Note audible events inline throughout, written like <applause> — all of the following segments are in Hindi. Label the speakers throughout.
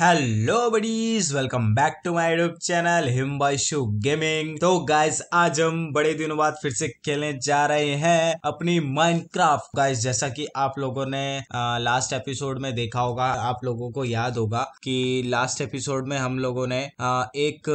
Speaker 1: Hello buddies welcome back to my YouTube channel Himanshu gaming तो गाइज आज हम बड़े दिनों बाद फिर से खेलने जा रहे हैं अपनी माइनक्राफ्ट गाइस जैसा कि आप लोगों ने आ, लास्ट एपिसोड में देखा होगा आप लोगों को याद होगा कि लास्ट एपिसोड में हम लोगों ने आ, एक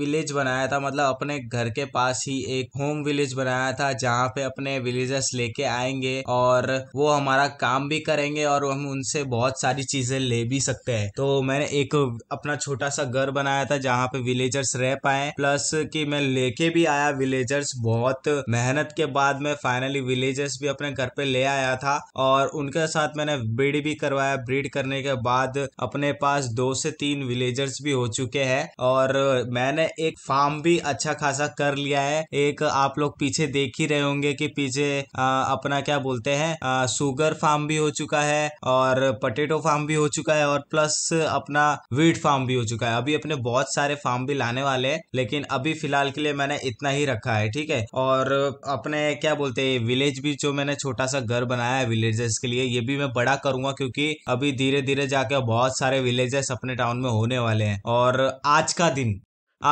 Speaker 1: विलेज बनाया था मतलब अपने घर के पास ही एक होम विलेज बनाया था जहाँ पे अपने विलेजर्स लेके आएंगे और वो हमारा काम भी करेंगे और हम उनसे बहुत सारी चीजें ले भी सकते हैं तो मैंने मैं एक अपना छोटा सा घर बनाया था जहाँ पे विलेजर्स रह पाए प्लस कि मैं लेके भी आया विलेजर्स बहुत मेहनत के बाद मैं फाइनली विलेजर्स भी अपने घर पे ले आया था और उनके साथ मैंने ब्रीड भी करवाया ब्रीड करने के बाद अपने पास दो से तीन विलेजर्स भी हो चुके हैं और मैंने एक फार्म भी अच्छा खासा कर लिया है एक आप लोग पीछे देख ही रहे होंगे कि पीछे आ, अपना क्या बोलते हैं सुगर फार्म भी हो चुका है और पटेटो फार्म भी हो चुका है और प्लस अपना अपना वीट फार्म भी हो चुका है अभी अपने बहुत सारे फार्म भी लाने वाले हैं लेकिन अभी फिलहाल के लिए मैंने इतना ही रखा है ठीक है और अपने क्या बोलते हैं विलेज भी जो मैंने छोटा सा घर बनाया है विलेजेस के लिए ये भी मैं बड़ा करूंगा क्योंकि अभी धीरे धीरे जाके बहुत सारे विलेजेस अपने टाउन में होने वाले हैं और आज का दिन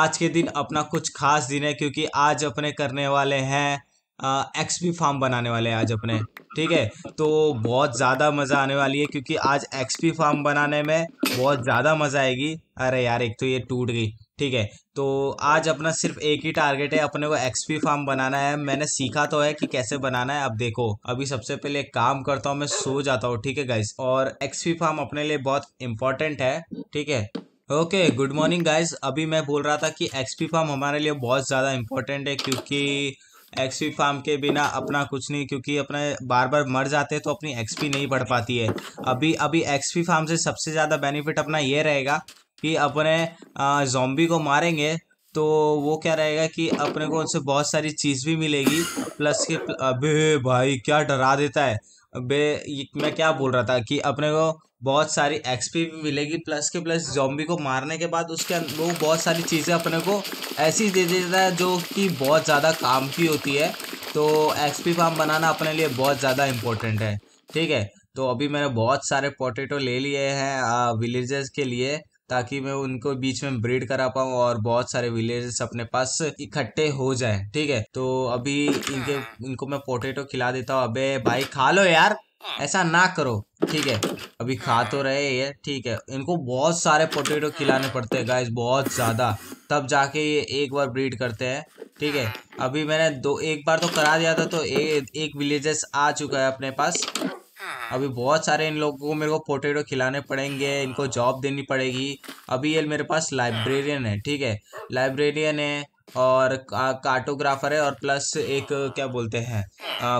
Speaker 1: आज के दिन अपना कुछ खास दिन है क्योंकि आज अपने करने वाले हैं एक्स फार्म बनाने वाले हैं आज अपने ठीक है तो बहुत ज़्यादा मज़ा आने वाली है क्योंकि आज एक्स फार्म बनाने में बहुत ज़्यादा मज़ा आएगी अरे यार एक तो ये टूट गई ठीक है तो आज अपना सिर्फ एक ही टारगेट है अपने को एक्सपी फार्म बनाना है मैंने सीखा तो है कि कैसे बनाना है अब देखो अभी सबसे पहले एक काम करता हूँ मैं सो जाता हूँ ठीक है गाइस और एक्सपी फार्म अपने लिए बहुत इंपॉर्टेंट है ठीक है ओके गुड मॉर्निंग गाइस अभी मैं बोल रहा था कि एक्सपी फार्म हमारे लिए बहुत ज़्यादा इंपॉर्टेंट है क्योंकि एक्सपी फार्म के बिना अपना कुछ नहीं क्योंकि अपने बार बार मर जाते हैं तो अपनी एक्सपी नहीं बढ़ पाती है अभी अभी एक्सपी फार्म से सबसे ज़्यादा बेनिफिट अपना ये रहेगा कि अपने जॉम्बी को मारेंगे तो वो क्या रहेगा कि अपने को उनसे बहुत सारी चीज़ भी मिलेगी प्लस के अबे भाई क्या डरा देता है बे मैं क्या बोल रहा था कि अपने को बहुत सारी एक्सपी भी मिलेगी प्लस के प्लस जॉम्बी को मारने के बाद उसके वो बहुत सारी चीज़ें अपने को ऐसी दे देता है जो कि बहुत ज़्यादा काम की होती है तो एक्सपी फार्म बनाना अपने लिए बहुत ज़्यादा इम्पोर्टेंट है ठीक है तो अभी मैंने बहुत सारे पोटेटो ले लिए हैं विलेजर्स के लिए ताकि मैं उनको बीच में ब्रीड करा पाऊँ और बहुत सारे विलेजर्स अपने पास इकट्ठे हो जाएं ठीक है तो अभी इनके इनको मैं पोटेटो खिला देता हूँ अबे भाई खा लो यार हाँ। ऐसा ना करो ठीक है अभी खा तो हाँ। रहे ये ठीक है इनको बहुत सारे पोटेटो हाँ। खिलाने पड़ते हैं गाइस बहुत ज़्यादा तब जाके ये एक बार ब्रीड करते हैं ठीक है अभी मैंने दो एक बार तो करा दिया था तो ए, एक विलेजेस आ चुका है अपने पास अभी बहुत सारे इन लोगों को मेरे को पोटेटो खिलाने पड़ेंगे इनको जॉब देनी पड़ेगी अभी ये मेरे पास लाइब्रेरियन है ठीक है लाइब्रेरियन है और का, कार्टोग्राफर है और प्लस एक क्या बोलते हैं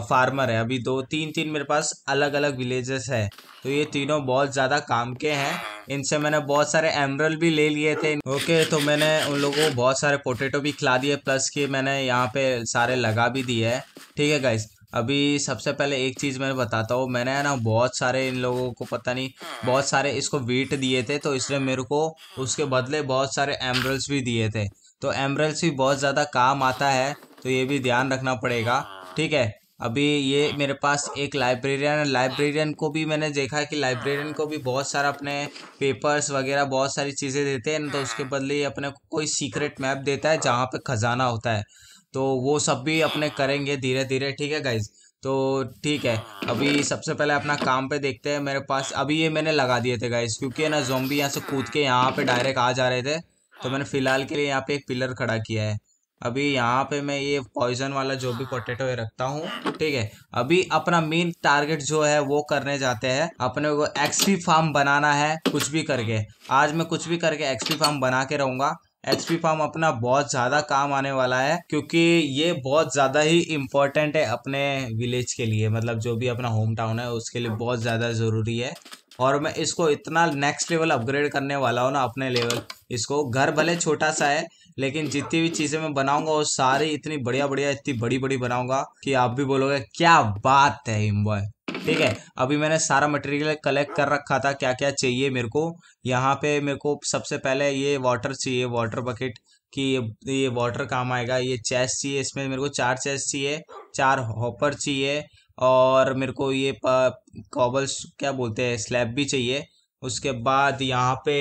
Speaker 1: फार्मर है अभी दो तीन तीन मेरे पास अलग अलग विलेजेस है तो ये तीनों बहुत ज़्यादा काम के हैं इनसे मैंने बहुत सारे एमरल भी ले लिए थे ओके तो मैंने उन लोगों को बहुत सारे पोटेटो भी खिला दिए प्लस कि मैंने यहाँ पे सारे लगा भी दिए है ठीक है गाइस अभी सबसे पहले एक चीज़ मैं बताता हूँ मैंने है ना बहुत सारे इन लोगों को पता नहीं बहुत सारे इसको वीट दिए थे तो इसलिए मेरे को उसके बदले बहुत सारे एमरल्स भी दिए थे तो एमरल्स भी बहुत ज़्यादा काम आता है तो ये भी ध्यान रखना पड़ेगा ठीक है अभी ये मेरे पास एक लाइब्रेरियन है लाइब्रेरियन को भी मैंने देखा कि लाइब्रेरियन को भी बहुत सारा अपने पेपर्स वगैरह बहुत सारी चीज़ें देते हैं तो उसके बदले ये अपने को कोई सीक्रेट मैप देता है जहाँ पे ख़जाना होता है तो वो सब भी अपने करेंगे धीरे धीरे ठीक है गाइज तो ठीक है अभी सबसे पहले अपना काम पर देखते हैं मेरे पास अभी ये मैंने लगा दिए थे गाइज क्योंकि ना जोम्बी यहाँ से कूद के यहाँ पर डायरेक्ट आ जा रहे थे तो मैंने फिलहाल के लिए यहाँ पे एक पिलर खड़ा किया है अभी यहाँ पे मैं ये पॉइजन वाला जो भी पोटेटो है रखता हूँ ठीक है अभी अपना मेन टारगेट जो है वो करने जाते हैं अपने को एक्सपी फार्म बनाना है कुछ भी करके आज मैं कुछ भी करके एक्सपी फार्म बना के रहूंगा एक्सपी फार्म अपना बहुत ज़्यादा काम आने वाला है क्योंकि ये बहुत ज़्यादा ही इम्पोर्टेंट है अपने विलेज के लिए मतलब जो भी अपना होम टाउन है उसके लिए बहुत ज़्यादा ज़रूरी है और मैं इसको इतना नेक्स्ट लेवल अपग्रेड करने वाला हूँ ना अपने लेवल इसको घर भले छोटा सा है लेकिन जितनी भी चीज़ें मैं बनाऊंगा वो सारी इतनी बढ़िया बढ़िया इतनी बड़ी बड़ी बनाऊंगा कि आप भी बोलोगे क्या बात है हिम बॉय ठीक है अभी मैंने सारा मटेरियल कलेक्ट कर रखा था क्या क्या चाहिए मेरे को यहाँ पे मेरे को सबसे पहले ये वाटर चाहिए वाटर बकेट कि ये ये वाटर काम आएगा ये चेस्ट चाहिए इसमें मेरे को चार चेस्ट चाहिए चार हॉपर चाहिए और मेरे को ये कॉबल्स क्या बोलते हैं स्लैब भी चाहिए उसके बाद यहाँ पे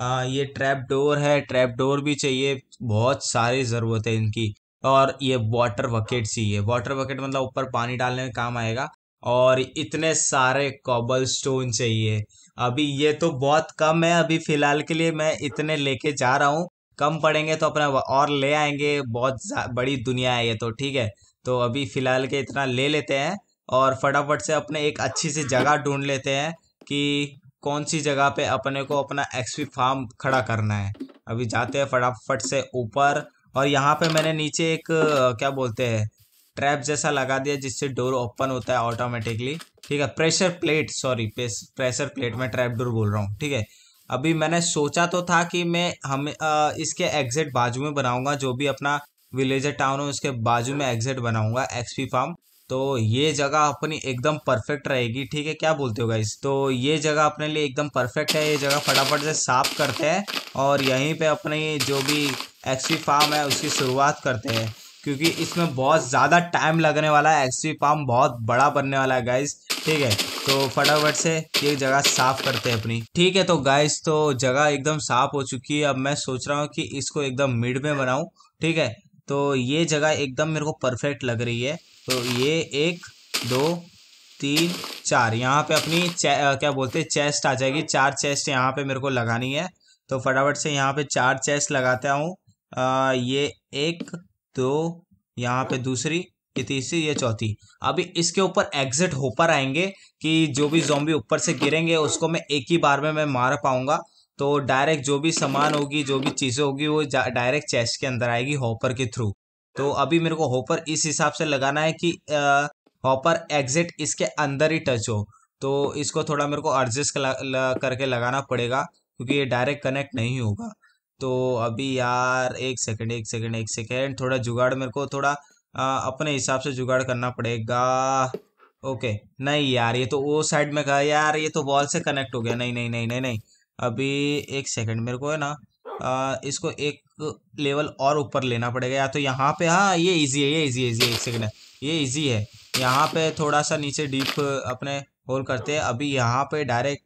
Speaker 1: आ, ये ट्रैप डोर है ट्रैप डोर भी चाहिए बहुत सारी ज़रूरत है इनकी और ये वाटर बकेट चाहिए वाटर बकेट मतलब ऊपर पानी डालने में काम आएगा और इतने सारे कॉबल स्टोन चाहिए अभी ये तो बहुत कम है अभी फ़िलहाल के लिए मैं इतने लेके जा रहा हूँ कम पड़ेंगे तो अपना और ले आएंगे बहुत बड़ी दुनिया है ये तो ठीक है तो अभी फ़िलहाल के इतना ले लेते हैं और फटाफट से अपने एक अच्छी सी जगह ढूंढ लेते हैं कि कौन सी जगह पे अपने को अपना एक्सपी फार्म खड़ा करना है अभी जाते हैं फटाफट से ऊपर और यहाँ पे मैंने नीचे एक क्या बोलते हैं ट्रैप जैसा लगा दिया जिससे डोर ओपन होता है ऑटोमेटिकली ठीक है pressure plate sorry pressure plate में ट्रैप डोर बोल रहा हूँ ठीक है अभी मैंने सोचा तो था कि मैं हम इसके एग्जिट बाजू में बनाऊंगा जो भी अपना विलेजर टाउन हो उसके बाजू में एग्जिट बनाऊंगा एक्सपी फार्म तो ये जगह अपनी एकदम परफेक्ट रहेगी ठीक है क्या बोलते हो गाइस तो ये जगह अपने लिए एकदम परफेक्ट है ये जगह फटाफट से साफ करते हैं और यहीं पे अपनी जो भी एक्सपी फार्म है उसकी शुरुआत करते हैं क्योंकि इसमें बहुत ज़्यादा टाइम लगने वाला है एक्सपी फार्म बहुत बड़ा बनने वाला है गाइस ठीक है तो फटाफट से ये जगह साफ करते हैं अपनी ठीक है तो गाइस तो जगह एकदम साफ हो चुकी है अब मैं सोच रहा हूँ कि इसको एकदम मिड में बनाऊँ ठीक है तो ये जगह एकदम मेरे को परफेक्ट लग रही है तो ये एक दो तीन चार यहाँ पे अपनी क्या बोलते हैं चेस्ट आ जाएगी चार चेस्ट यहाँ पे मेरे को लगानी है तो फटाफट से यहाँ पे चार चेस्ट लगाता हूँ ये एक दो यहाँ पे दूसरी ये तीसरी ये चौथी अभी इसके ऊपर एग्जिट होपर आएंगे कि जो भी जोम्बी ऊपर से गिरेंगे उसको मैं एक ही बार में मैं मार पाऊंगा तो डायरेक्ट जो भी सामान होगी जो भी चीज़ें होगी वो डायरेक्ट चेस्ट के अंदर आएगी हॉपर के थ्रू तो अभी मेरे को होपर इस हिसाब से लगाना है कि हॉपर एग्जिट इसके अंदर ही टच हो तो इसको थोड़ा मेरे को एडजस्ट करके लगाना पड़ेगा क्योंकि ये डायरेक्ट कनेक्ट नहीं होगा तो अभी यार एक सेकंड एक सेकंड एक सेकंड थोड़ा जुगाड़ मेरे को थोड़ा आ, अपने हिसाब से जुगाड़ करना पड़ेगा ओके नहीं यार ये तो वो साइड में कहा यार ये तो वॉल से कनेक्ट हो गया नहीं नहीं नहीं नहीं नहीं अभी एक सेकंड मेरे को है ना आ, इसको एक लेवल और ऊपर लेना पड़ेगा या तो यहाँ पे हाँ ये इजी है ये इजी है इजी है एक ये इजी है यहाँ पे थोड़ा सा नीचे डीप अपने होल करते हैं अभी यहाँ पे डायरेक्ट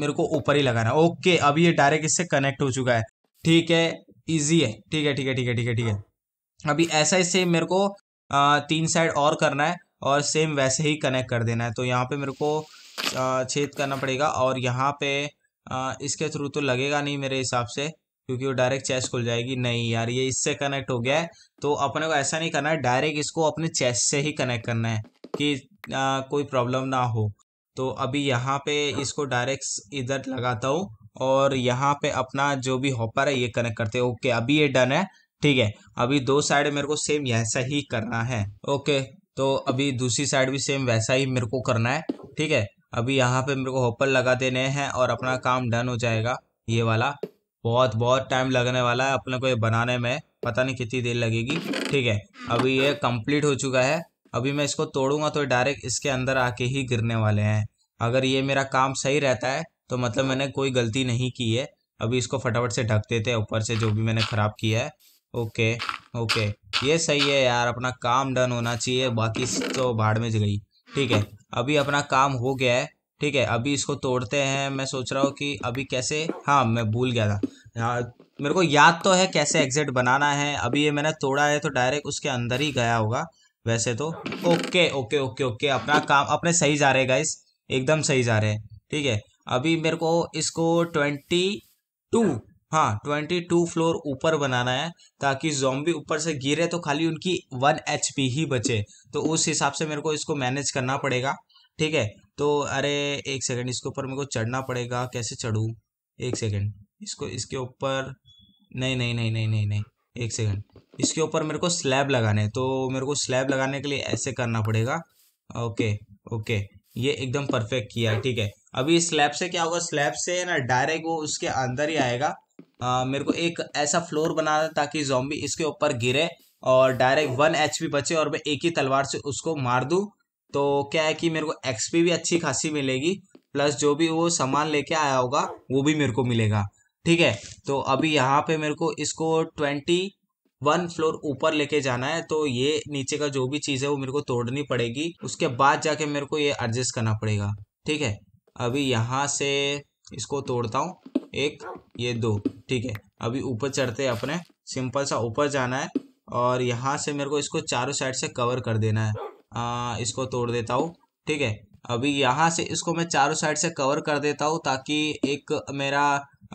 Speaker 1: मेरे को ऊपर ही लगाना ओके अभी ये डायरेक्ट इससे कनेक्ट हो चुका है ठीक है इजी है ठीक है ठीक है ठीक है ठीक है ठीक है अभी ऐसा ही सेम मेरे को आ, तीन साइड और करना है और सेम वैसे ही कनेक्ट कर देना है तो यहाँ पर मेरे को छेद करना पड़ेगा और यहाँ पे इसके थ्रू तो लगेगा नहीं मेरे हिसाब से क्योंकि वो डायरेक्ट चेस्ट खुल जाएगी नहीं यार ये इससे कनेक्ट हो गया है तो अपने को ऐसा नहीं करना है डायरेक्ट इसको अपने चेस्ट से ही कनेक्ट करना है कि आ, कोई प्रॉब्लम ना हो तो अभी यहाँ पे इसको डायरेक्ट इधर लगाता हूँ और यहाँ पे अपना जो भी हॉपर है ये कनेक्ट करते हैं ओके अभी ये डन है ठीक है अभी दो साइड मेरे को सेम ऐसा ही करना है ओके तो अभी दूसरी साइड भी सेम वैसा ही मेरे को करना है ठीक है अभी यहाँ पे मेरे को हॉपर लगा देने हैं और अपना काम डन हो जाएगा ये वाला बहुत बहुत टाइम लगने वाला है अपने को ये बनाने में पता नहीं कितनी देर लगेगी ठीक है अभी ये कंप्लीट हो चुका है अभी मैं इसको तोड़ूंगा तो डायरेक्ट इसके अंदर आके ही गिरने वाले हैं अगर ये मेरा काम सही रहता है तो मतलब मैंने कोई गलती नहीं की है अभी इसको फटाफट से ढक देते हैं ऊपर से जो भी मैंने ख़राब किया है ओके ओके ये सही है यार अपना काम डन होना चाहिए बाकी तो भाड़ में गई ठीक है अभी अपना काम हो गया है ठीक है अभी इसको तोड़ते हैं मैं सोच रहा हूँ कि अभी कैसे हाँ मैं भूल गया था मेरे को याद तो है कैसे एग्जिट बनाना है अभी ये मैंने तोड़ा है तो डायरेक्ट उसके अंदर ही गया होगा वैसे तो ओके ओके ओके ओके अपना काम अपने सही जा रहे गाइस एकदम सही जा रहे हैं ठीक है अभी मेरे को इसको ट्वेंटी टू हाँ ट्वेंटी टू फ्लोर ऊपर बनाना है ताकि जोम्बी ऊपर से गिरे तो खाली उनकी वन एच ही बचे तो उस हिसाब से मेरे को इसको मैनेज करना पड़ेगा ठीक है तो अरे एक सेकंड इसके ऊपर मेरे को चढ़ना पड़ेगा कैसे चढ़ूँ एक सेकंड इसको इसके ऊपर नहीं नहीं नहीं नहीं नहीं नहीं एक सेकंड इसके ऊपर मेरे को स्लैब लगाने तो मेरे को स्लैब लगाने के लिए ऐसे करना पड़ेगा ओके ओके ये एकदम परफेक्ट किया ठीक है अभी स्लैब से क्या होगा स्लैब से ना डायरेक्ट वो उसके अंदर ही आएगा आ, मेरे को एक ऐसा फ्लोर बनाना ताकि जॉम्बी इसके ऊपर गिरे और डायरेक्ट वन एच बचे और मैं एक ही तलवार से उसको मार दूँ तो क्या है कि मेरे को एक्सपी भी अच्छी खासी मिलेगी प्लस जो भी वो सामान लेके आया होगा वो भी मेरे को मिलेगा ठीक है तो अभी यहाँ पे मेरे को इसको ट्वेंटी वन फ्लोर ऊपर लेके जाना है तो ये नीचे का जो भी चीज़ है वो मेरे को तोड़नी पड़ेगी उसके बाद जाके मेरे को ये एडजस्ट करना पड़ेगा ठीक है अभी यहाँ से इसको तोड़ता हूँ एक ये दो ठीक है अभी ऊपर चढ़ते अपने सिंपल सा ऊपर जाना है और यहाँ से मेरे को इसको चारों साइड से कवर कर देना है आ, इसको तोड़ देता हूँ ठीक है अभी यहाँ से इसको मैं चारों साइड से कवर कर देता हूँ ताकि एक मेरा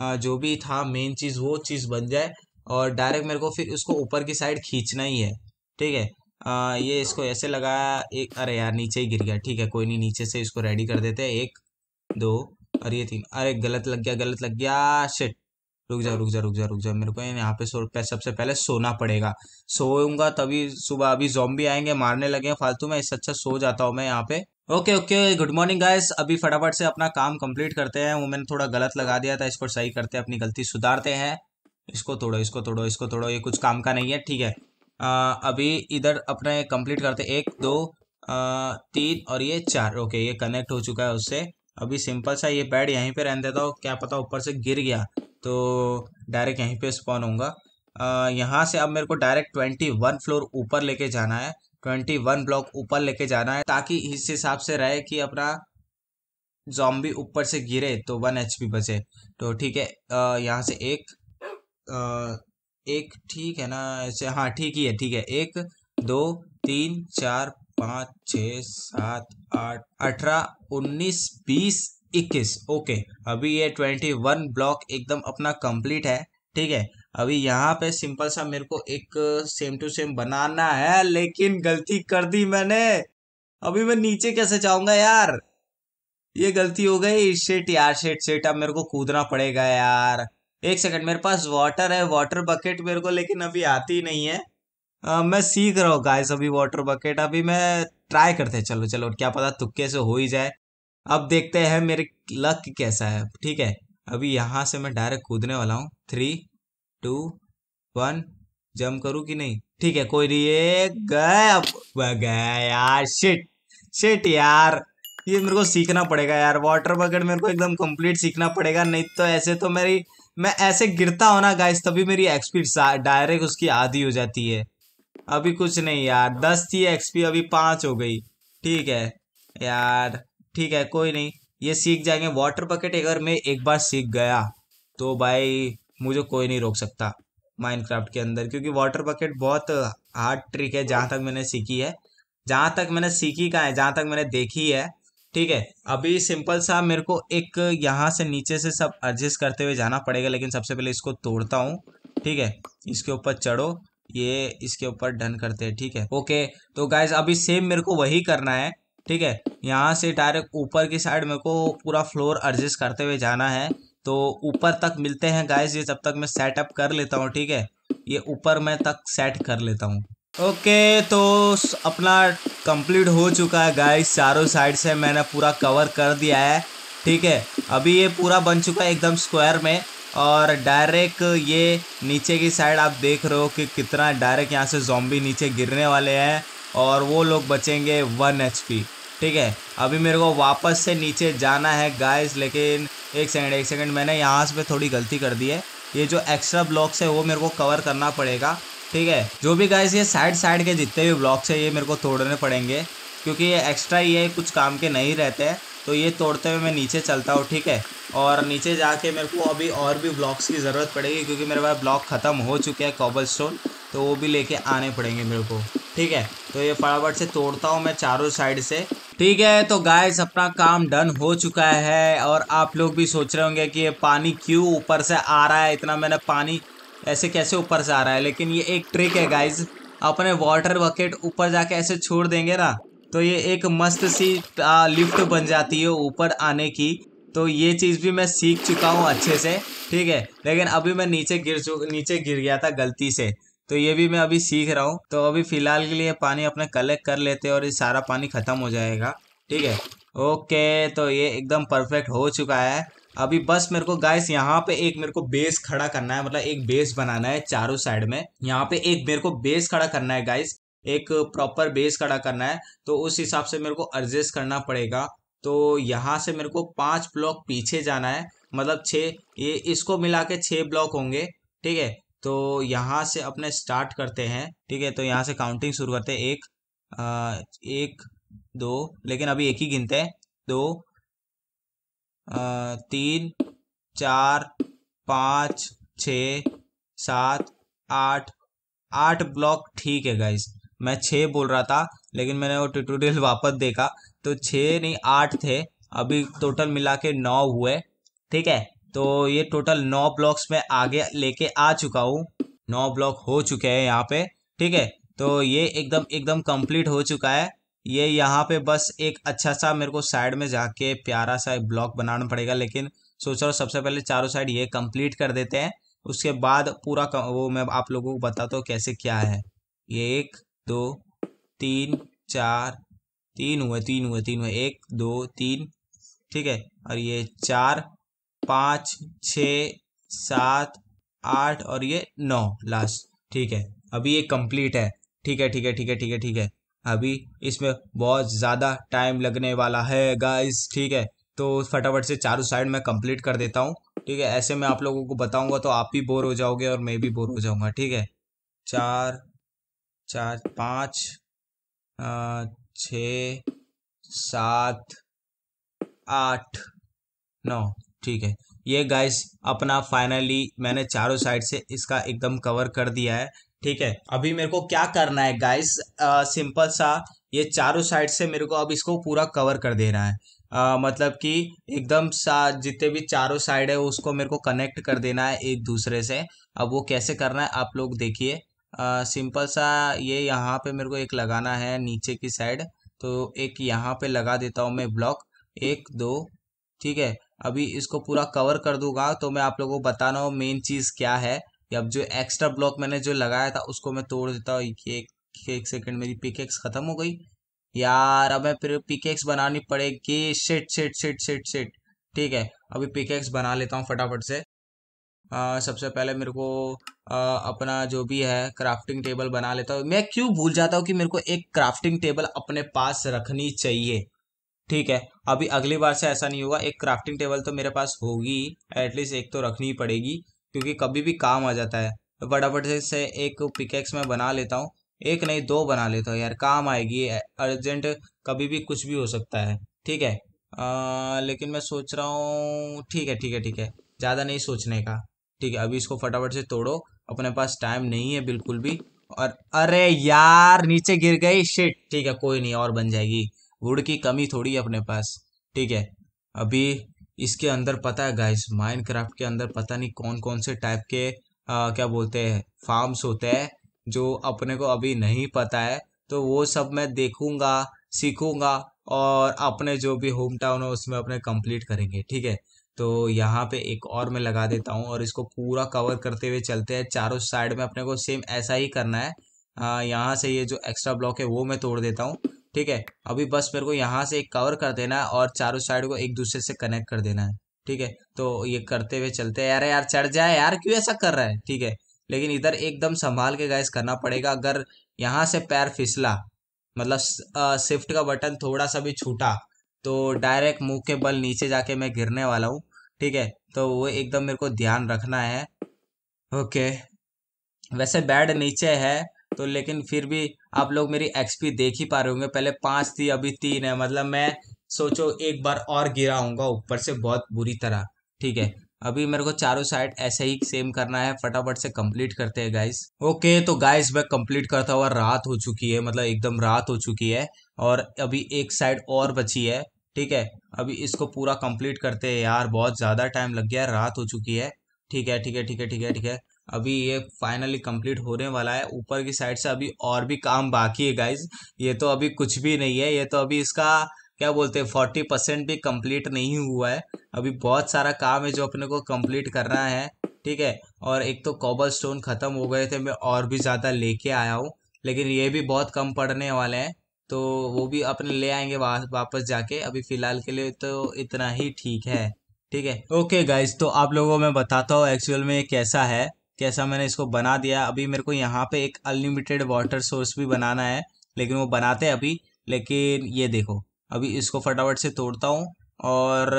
Speaker 1: आ, जो भी था मेन चीज़ वो चीज़ बन जाए और डायरेक्ट मेरे को फिर इसको ऊपर की साइड खींचना ही है ठीक है आ, ये इसको ऐसे लगाया एक अरे यार नीचे ही गिर गया ठीक है कोई नहीं नीचे से इसको रेडी कर देते हैं एक दो और ये तीन अरे गलत लग गया गलत लग गया शिट रुक जा रुक जा रुक जा रुक जा मेरे को यहाँ पे सो सबसे पहले सोना पड़ेगा सोऊंगा तभी सुबह अभी भी आएंगे मारने लगे फालतू में इससे अच्छा सो जाता हूँ मैं यहाँ पे okay okay good morning guys अभी फटाफट से अपना काम कंप्लीट करते हैं वो मैंने थोड़ा गलत लगा दिया था इसको सही करते हैं अपनी गलती सुधारते हैं इसको तोड़ो इसको तोड़ो इसको तोड़ो ये कुछ काम का नहीं है ठीक है आ, अभी इधर अपने कंप्लीट करते एक दो आ, तीन और ये चार ओके ये कनेक्ट हो चुका है उससे अभी सिंपल सा ये बेड यहीं पे रहने देता हूँ क्या पता ऊपर से गिर गया तो डायरेक्ट यहीं पे स्पॉन होऊंगा यहाँ से अब मेरे को डायरेक्ट ट्वेंटी वन फ्लोर ऊपर लेके जाना है ट्वेंटी वन ब्लॉक ऊपर लेके जाना है ताकि इस हिसाब से रहे कि अपना जॉम्बी ऊपर से गिरे तो वन एच बचे तो ठीक है यहाँ से एक आ, एक ठीक है ना ऐसे हाँ ठीक ही है ठीक है एक दो तीन चार पाँच छ सात आठ अठारह उन्नीस बीस इक्कीस ओके अभी ये ट्वेंटी वन ब्लॉक एकदम अपना कंप्लीट है ठीक है अभी यहाँ पे सिंपल सा मेरे को एक सेम टू सेम बनाना है लेकिन गलती कर दी मैंने अभी मैं नीचे कैसे जाऊंगा यार ये गलती हो गई शेट यार शेट शेट अब मेरे को कूदना पड़ेगा यार एक सेकंड मेरे पास वाटर है वाटर बकेट मेरे को लेकिन अभी आती नहीं है आ, मैं सीख रहा हूँ गाय अभी वाटर बकेट अभी मैं ट्राई करते चलो चलो क्या पता तुक्के से हो ही जाए अब देखते हैं मेरे लक कैसा है ठीक है अभी यहाँ से मैं डायरेक्ट कूदने वाला हूँ थ्री टू वन जम करूँ कि नहीं ठीक है कोई नहीं ये गया गया यार शिट शिट यार ये मेरे को सीखना पड़ेगा यार वाटर बकेट मेरे को एकदम कंप्लीट सीखना पड़ेगा नहीं तो ऐसे तो मेरी मैं ऐसे गिरता हूँ ना गाइस तभी मेरी एक्सपी डायरेक्ट उसकी आधी हो जाती है अभी कुछ नहीं यार दस थी एक्सपी अभी पाँच हो गई ठीक है यार ठीक है कोई नहीं ये सीख जाएंगे वाटर बकेट अगर मैं एक बार सीख गया तो भाई मुझे कोई नहीं रोक सकता माइनक्राफ्ट के अंदर क्योंकि वाटर बकेट बहुत हार्ड ट्रिक है जहाँ तक मैंने सीखी है जहाँ तक मैंने सीखी कहाँ है जहाँ तक मैंने देखी है ठीक है अभी सिंपल सा मेरे को एक यहाँ से नीचे से सब एडजस्ट करते हुए जाना पड़ेगा लेकिन सबसे पहले इसको तोड़ता हूँ ठीक है इसके ऊपर चढ़ो ये इसके ऊपर डन करते हैं ठीक है ओके तो गाइज अभी सेम मेरे को वही करना है ठीक है यहाँ से डायरेक्ट ऊपर की साइड मेरे को पूरा फ्लोर एडजस्ट करते हुए जाना है तो ऊपर तक मिलते हैं गाइस ये जब तक मैं सेटअप कर लेता हूँ ठीक है ये ऊपर मैं तक सेट कर लेता हूँ ओके तो अपना कंप्लीट हो चुका है गाइस चारों साइड से मैंने पूरा कवर कर दिया है ठीक है अभी ये पूरा बन चुका है एकदम स्क्वायर में और डायरेक्ट ये नीचे की साइड आप देख रहे हो कि कितना डायरेक्ट यहाँ से जॉम्बी नीचे गिरने वाले हैं और वो लोग बचेंगे वन एच ठीक है अभी मेरे को वापस से नीचे जाना है गाइस लेकिन एक सेकंड एक सेकंड मैंने यहाँ से थोड़ी गलती कर दी है ये जो एक्स्ट्रा ब्लॉक्स है वो मेरे को कवर करना पड़ेगा ठीक है जो भी गाइस ये साइड साइड के जितने भी ब्लॉक्स है ये मेरे को तोड़ने पड़ेंगे क्योंकि ये एक्स्ट्रा ये कुछ काम के नहीं रहते हैं तो ये तोड़ते हुए मैं नीचे चलता हूँ ठीक है और नीचे जाके मेरे को अभी और भी ब्लॉक्स की ज़रूरत पड़ेगी क्योंकि मेरे पास ब्लॉक ख़त्म हो चुके हैं कॉबल स्टोन तो वो भी लेके आने पड़ेंगे मेरे को ठीक है तो ये फटाफट से तोड़ता हूँ मैं चारों साइड से ठीक है तो गाइस अपना काम डन हो चुका है और आप लोग भी सोच रहे होंगे कि ये पानी क्यों ऊपर से आ रहा है इतना मैंने पानी ऐसे कैसे ऊपर से आ रहा है लेकिन ये एक ट्रिक है गाइस अपने वाटर बकेट ऊपर जाके ऐसे छोड़ देंगे ना तो ये एक मस्त सी लिफ्ट बन जाती है ऊपर आने की तो ये चीज़ भी मैं सीख चुका हूँ अच्छे से ठीक है लेकिन अभी मैं नीचे गिर चु नीचे गिर गया था गलती से तो ये भी मैं अभी सीख रहा हूँ तो अभी फ़िलहाल के लिए पानी अपने कलेक्ट कर लेते हैं और ये सारा पानी ख़त्म हो जाएगा ठीक है ओके तो ये एकदम परफेक्ट हो चुका है अभी बस मेरे को गाइस यहाँ पे एक मेरे को बेस खड़ा करना है मतलब एक बेस बनाना है चारों साइड में यहाँ पे एक मेरे को बेस खड़ा करना है गाइस एक प्रॉपर बेस खड़ा करना है तो उस हिसाब से मेरे को एडजस्ट करना पड़ेगा तो यहाँ से मेरे को पांच ब्लॉक पीछे जाना है मतलब छे ये इसको मिला के छः ब्लॉक होंगे ठीक है तो यहाँ से अपने स्टार्ट करते हैं ठीक है तो यहाँ से काउंटिंग शुरू करते हैं एक आ, एक दो लेकिन अभी एक ही गिनते हैं दो आ, तीन चार पाँच छ सात आठ आठ ब्लॉक ठीक है गाइज मैं छः बोल रहा था लेकिन मैंने वो ट्यूटोरियल <laughs> वापस देखा तो छः नहीं आठ थे अभी टोटल मिला के नौ हुए ठीक है तो ये टोटल नौ ब्लॉक्स में आगे लेके आ चुका हूँ नौ ब्लॉक हो चुके हैं यहाँ पे ठीक है तो ये एकदम एकदम कंप्लीट हो चुका है ये यहाँ पे बस एक अच्छा सा मेरे को साइड में जाके प्यारा सा ब्लॉक बनाना पड़ेगा लेकिन सोच रहा हूँ सबसे पहले चारों साइड ये कंप्लीट कर देते हैं उसके बाद पूरा वो मैं आप लोगों को बताता हूँ कैसे क्या है ये एक दो तीन चार तीन हुए तीन हुए तीन हुए एक दो तीन ठीक है और ये चार पाँच छ सात आठ और ये नौ लास्ट ठीक है अभी ये कंप्लीट है ठीक है ठीक है ठीक है ठीक है ठीक है अभी इसमें बहुत ज़्यादा टाइम लगने वाला है गाइस ठीक है तो फटाफट से चारों साइड मैं कंप्लीट कर देता हूँ ठीक है ऐसे मैं आप लोगों को बताऊंगा तो आप भी बोर हो जाओगे और मैं भी बोर हो जाऊंगा ठीक है चार चार पाँच छ सात आठ नौ ठीक है ये गाइस अपना फाइनली मैंने चारों साइड से इसका एकदम कवर कर दिया है ठीक है अभी मेरे को क्या करना है गाइस सिंपल सा ये चारों साइड से मेरे को अब इसको पूरा कवर कर देना है आ, मतलब कि एकदम सा जितने भी चारों साइड है उसको मेरे को कनेक्ट कर देना है एक दूसरे से अब वो कैसे करना है आप लोग देखिए सिंपल सा ये यहाँ पे मेरे को एक लगाना है नीचे की साइड तो एक यहाँ पे लगा देता हूँ मैं ब्लॉक एक दो ठीक है अभी इसको पूरा कवर कर दूंगा तो मैं आप लोगों को बता रहा हूँ मेन चीज़ क्या है अब जो एक्स्ट्रा ब्लॉक मैंने जो लगाया था उसको मैं तोड़ देता हूँ कि एक, एक सेकेंड मेरी पिकेक्स ख़त्म हो गई यार अब मैं फिर पिकेक्स बनानी पड़ेगी शेट सेट शेट शेट सेट ठीक है अभी पिकेक्स बना लेता हूँ फटाफट से आ, सबसे पहले मेरे को आ, अपना जो भी है क्राफ्टिंग टेबल बना लेता हूँ मैं क्यों भूल जाता हूँ कि मेरे को एक क्राफ्टिंग टेबल अपने पास रखनी चाहिए ठीक है अभी अगली बार से ऐसा नहीं होगा एक क्राफ्टिंग टेबल तो मेरे पास होगी एटलीस्ट एक तो रखनी ही पड़ेगी क्योंकि कभी भी काम आ जाता है तो फटाफट से एक पिकेक्स मैं बना लेता हूँ एक नहीं दो बना लेता हूँ यार काम आएगी अर्जेंट कभी भी कुछ भी हो सकता है ठीक है आ, लेकिन मैं सोच रहा हूँ ठीक है ठीक है ठीक है ज़्यादा नहीं सोचने का ठीक है अभी इसको फटाफट से तोड़ो अपने पास टाइम नहीं है बिल्कुल भी और अरे यार नीचे गिर गई शिट ठीक है कोई नहीं और बन जाएगी वुड की कमी थोड़ी है अपने पास ठीक है अभी इसके अंदर पता है गाइस माइनक्राफ्ट के अंदर पता नहीं कौन कौन से टाइप के आ, क्या बोलते हैं फार्म्स होते हैं जो अपने को अभी नहीं पता है तो वो सब मैं देखूंगा सीखूंगा और अपने जो भी होम टाउन है उसमें अपने कंप्लीट करेंगे ठीक है तो यहाँ पे एक और मैं लगा देता हूँ और इसको पूरा कवर करते हुए चलते हैं चारों साइड में अपने को सेम ऐसा ही करना है यहाँ से ये जो एक्स्ट्रा ब्लॉक है वो मैं तोड़ देता हूँ ठीक है अभी बस मेरे को यहाँ से एक कवर कर देना है और चारों साइड को एक दूसरे से कनेक्ट कर देना है ठीक है तो ये करते हुए चलते हैं यार यार चढ़ जाए यार क्यों ऐसा कर रहा है ठीक है लेकिन इधर एकदम संभाल के गैस करना पड़ेगा अगर यहाँ से पैर फिसला मतलब शिफ्ट का बटन थोड़ा सा भी छूटा तो डायरेक्ट मुंह के बल नीचे जाके मैं गिरने वाला हूँ ठीक है तो वो एकदम मेरे को ध्यान रखना है ओके वैसे बेड नीचे है तो लेकिन फिर भी आप लोग मेरी एक्सपी देख ही पा रहे होंगे पहले पांच थी अभी तीन है मतलब मैं सोचो एक बार और गिराऊंगा ऊपर से बहुत बुरी तरह ठीक है अभी मेरे को चारों साइड ऐसे ही सेम करना है फटाफट से कंप्लीट करते हैं गाइस ओके तो गाइस मैं कंप्लीट करता हुआ रात हो चुकी है मतलब एकदम रात हो चुकी है और अभी एक साइड और बची है ठीक है अभी इसको पूरा कंप्लीट करते हैं यार बहुत ज़्यादा टाइम लग गया रात हो चुकी है ठीक है ठीक है ठीक है ठीक है ठीक है अभी ये फाइनली कंप्लीट होने वाला है ऊपर की साइड से अभी और भी काम बाकी है गाइज ये तो अभी कुछ भी नहीं है ये तो अभी इसका क्या बोलते हैं फोर्टी परसेंट भी कंप्लीट नहीं हुआ है अभी बहुत सारा काम है जो अपने को कंप्लीट करना है ठीक है और एक तो कॉबल स्टोन ख़त्म हो गए थे मैं और भी ज़्यादा लेके आया हूँ लेकिन ये भी बहुत कम पड़ने वाले हैं तो वो भी अपने ले आएंगे वापस जाके अभी फ़िलहाल के लिए तो इतना ही ठीक है ठीक है ओके गाइज तो आप लोगों को मैं बताता हूँ एक्चुअल में कैसा है कैसा मैंने इसको बना दिया अभी मेरे को यहाँ पे एक अनलिमिटेड वाटर सोर्स भी बनाना है लेकिन वो बनाते हैं अभी लेकिन ये देखो अभी इसको फटाफट से तोड़ता हूँ और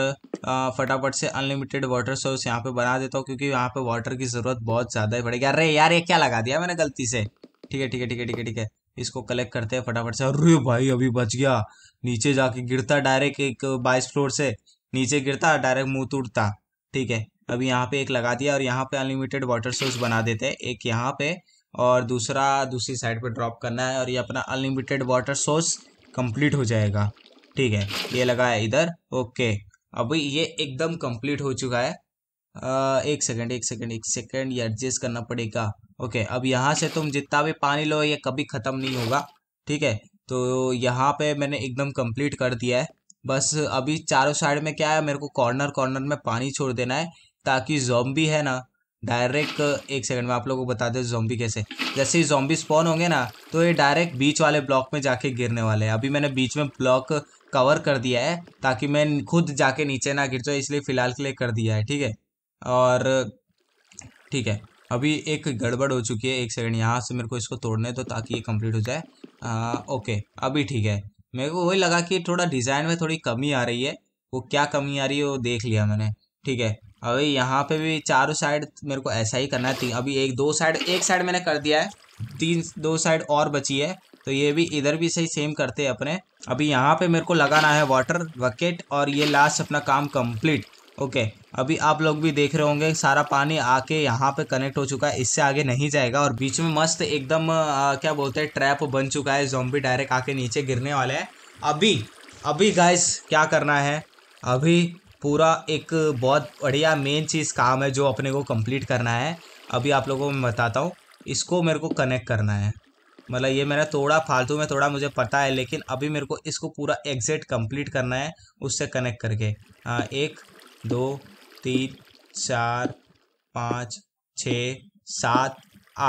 Speaker 1: फटाफट से अनलिमिटेड वाटर सोर्स यहाँ पे बना देता हूँ क्योंकि यहाँ पे वाटर की ज़रूरत बहुत ज़्यादा ही पड़ेगी अरे यार ये क्या लगा दिया मैंने गलती से ठीक है ठीक है ठीक है ठीक है ठीक है इसको कलेक्ट करते हैं फटाफट से अरे भाई अभी बच गया नीचे जाके गिरता डायरेक्ट एक बाईस फ्लोर से नीचे गिरता डायरेक्ट मुंह टूटता ठीक है अभी यहाँ पे एक लगा दिया और यहाँ पे अनलिमिटेड वाटर सोर्स बना देते हैं एक यहाँ पे और दूसरा दूसरी साइड पे ड्रॉप करना है और ये अपना अनलिमिटेड वाटर सोर्स कंप्लीट हो जाएगा ठीक है ये लगाया इधर ओके अभी ये एकदम कंप्लीट हो चुका है आ, एक सेकंड एक सेकंड एक सेकंड ये एडजस्ट करना पड़ेगा ओके अब यहाँ से तुम जितना भी पानी लो ये कभी ख़त्म नहीं होगा ठीक है तो यहाँ पे मैंने एकदम कंप्लीट कर दिया है बस अभी चारों साइड में क्या है मेरे को कॉर्नर कॉर्नर में पानी छोड़ देना है ताकि जोम्बी है ना डायरेक्ट एक सेकंड में आप लोगों को बता दें जोम्बी कैसे जैसे ही जोम्बी स्पॉन होंगे ना तो ये डायरेक्ट बीच वाले ब्लॉक में जाके गिरने वाले हैं अभी मैंने बीच में ब्लॉक कवर कर दिया है ताकि मैं खुद जाके नीचे ना गिर जाऊँ इसलिए फ़िलहाल के लिए कर दिया है ठीक है और ठीक है अभी एक गड़बड़ हो चुकी है एक सेकंड यहाँ से मेरे को इसको तोड़ने दो तो ताकि ये कंप्लीट हो जाए आ, ओके अभी ठीक है मेरे को वही लगा कि थोड़ा डिज़ाइन में थोड़ी कमी आ रही है वो क्या कमी आ रही है वो देख लिया मैंने ठीक है अभी यहाँ पे भी चारों साइड मेरे को ऐसा ही करना है अभी एक दो साइड एक साइड मैंने कर दिया है तीन दो साइड और बची है तो ये भी इधर भी सही सेम करते हैं अपने अभी यहाँ पे मेरे को लगाना है वाटर बकेट और ये लास्ट अपना काम कंप्लीट ओके अभी आप लोग भी देख रहे होंगे सारा पानी आके यहाँ पे कनेक्ट हो चुका है इससे आगे नहीं जाएगा और बीच में मस्त एकदम आ, क्या बोलते हैं ट्रैप बन चुका है जॉम्बी डायरेक्ट आके नीचे गिरने वाला है अभी अभी गाइस क्या करना है अभी पूरा एक बहुत बढ़िया मेन चीज़ काम है जो अपने को कंप्लीट करना है अभी आप लोगों को मैं बताता हूँ इसको मेरे को कनेक्ट करना है मतलब ये मेरा थोड़ा फालतू में थोड़ा मुझे पता है लेकिन अभी मेरे को इसको पूरा एग्जेक्ट कंप्लीट करना है उससे कनेक्ट करके हाँ एक दो तीन चार पाँच छ सात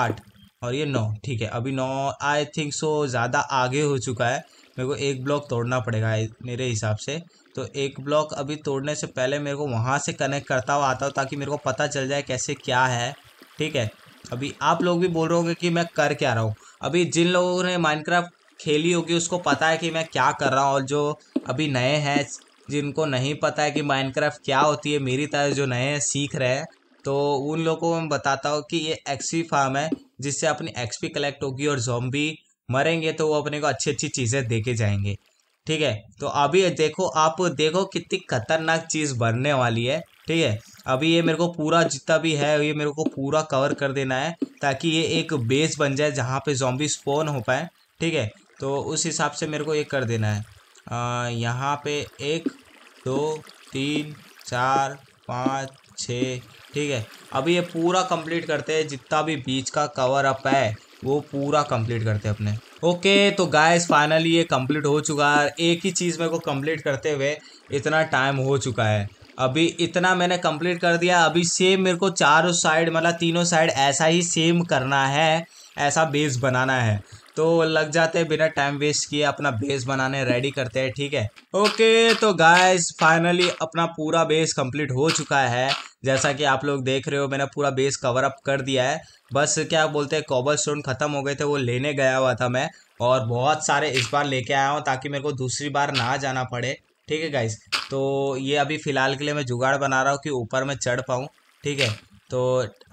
Speaker 1: आठ और ये नौ ठीक है अभी नौ आई थिंक सो ज़्यादा आगे हो चुका है मेरे को एक ब्लॉक तोड़ना पड़ेगा मेरे हिसाब से तो एक ब्लॉक अभी तोड़ने से पहले मेरे को वहाँ से कनेक्ट करता हुआ आता हो ताकि मेरे को पता चल जाए कैसे क्या है ठीक है अभी आप लोग भी बोल रहे होंगे कि मैं कर क्या रहा हूँ अभी जिन लोगों ने माइनक्राफ्ट खेली होगी उसको पता है कि मैं क्या कर रहा हूँ और जो अभी नए हैं जिनको नहीं पता है कि माइनक्राफ्ट क्या होती है मेरी तरह जो नए हैं सीख रहे हैं तो उन लोगों को मैं बताता हूँ कि ये एक्सपी फार्म है जिससे अपनी एक्सपी कलेक्ट होगी और जॉम्बी मरेंगे तो वो अपने को अच्छी अच्छी चीज़ें दे के जाएंगे ठीक है तो अभी देखो आप देखो कितनी खतरनाक चीज़ बनने वाली है ठीक है अभी ये मेरे को पूरा जितना भी है ये मेरे को पूरा कवर कर देना है ताकि ये एक बेस बन जाए जहाँ पे जॉम्बी स्पोन हो पाए ठीक है तो उस हिसाब से मेरे को ये कर देना है यहाँ पे एक दो तीन चार पाँच छः ठीक है अभी ये पूरा कंप्लीट करते हैं जितना भी बीच का कवर अप है वो पूरा कंप्लीट करते हैं अपने ओके तो गाइस फाइनली ये कंप्लीट हो चुका है एक ही चीज़ मेरे को कंप्लीट करते हुए इतना टाइम हो चुका है अभी इतना मैंने कंप्लीट कर दिया अभी सेम मेरे को चारों साइड मतलब तीनों साइड ऐसा ही सेम करना है ऐसा बेस बनाना है तो लग जाते हैं बिना टाइम वेस्ट किए अपना बेस बनाने रेडी करते हैं ठीक है ओके तो गाइस फाइनली अपना पूरा बेस कंप्लीट हो चुका है जैसा कि आप लोग देख रहे हो मैंने पूरा बेस कवर अप कर दिया है बस क्या बोलते हैं कॉबल स्टोन ख़त्म हो गए थे वो लेने गया हुआ था मैं और बहुत सारे इस बार लेके आया हूँ ताकि मेरे को दूसरी बार ना जाना पड़े ठीक है गाइस तो ये अभी फ़िलहाल के लिए मैं जुगाड़ बना रहा हूँ कि ऊपर मैं चढ़ पाऊँ ठीक है तो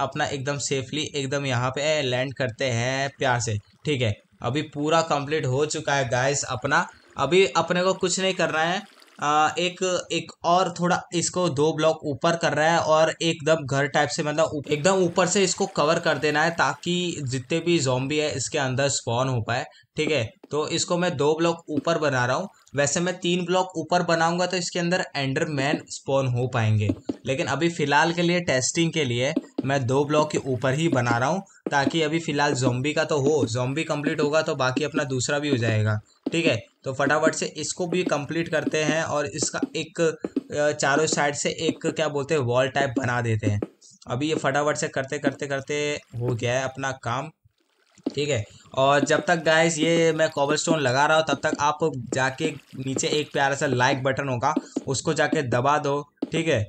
Speaker 1: अपना एकदम सेफली एकदम यहाँ पे लैंड करते हैं प्यार से ठीक है अभी पूरा कंप्लीट हो चुका है गाइस अपना अभी अपने को कुछ नहीं कर रहा है आ, एक एक और थोड़ा इसको दो ब्लॉक ऊपर कर रहा है और एकदम घर टाइप से मतलब एकदम ऊपर से इसको कवर कर देना है ताकि जितने भी जॉम्बी है इसके अंदर स्पॉन हो पाए ठीक है तो इसको मैं दो ब्लॉक ऊपर बना रहा हूँ वैसे मैं तीन ब्लॉक ऊपर बनाऊंगा तो इसके अंदर एंडरमैन स्पॉन हो पाएंगे लेकिन अभी फ़िलहाल के लिए टेस्टिंग के लिए मैं दो ब्लॉक के ऊपर ही बना रहा हूँ ताकि अभी फ़िलहाल जोम्बी का तो हो जोम्बी कम्प्लीट होगा तो बाकी अपना दूसरा भी हो जाएगा ठीक है तो फटाफट से इसको भी कंप्लीट करते हैं और इसका एक चारों साइड से एक क्या बोलते हैं वॉल टाइप बना देते हैं अभी ये फटाफट से करते करते करते हो गया है अपना काम ठीक है और जब तक गाइस ये मैं कॉबल स्टोन लगा रहा हूँ तब तक आप जाके नीचे एक प्यारा सा लाइक बटन होगा उसको जाके दबा दो ठीक है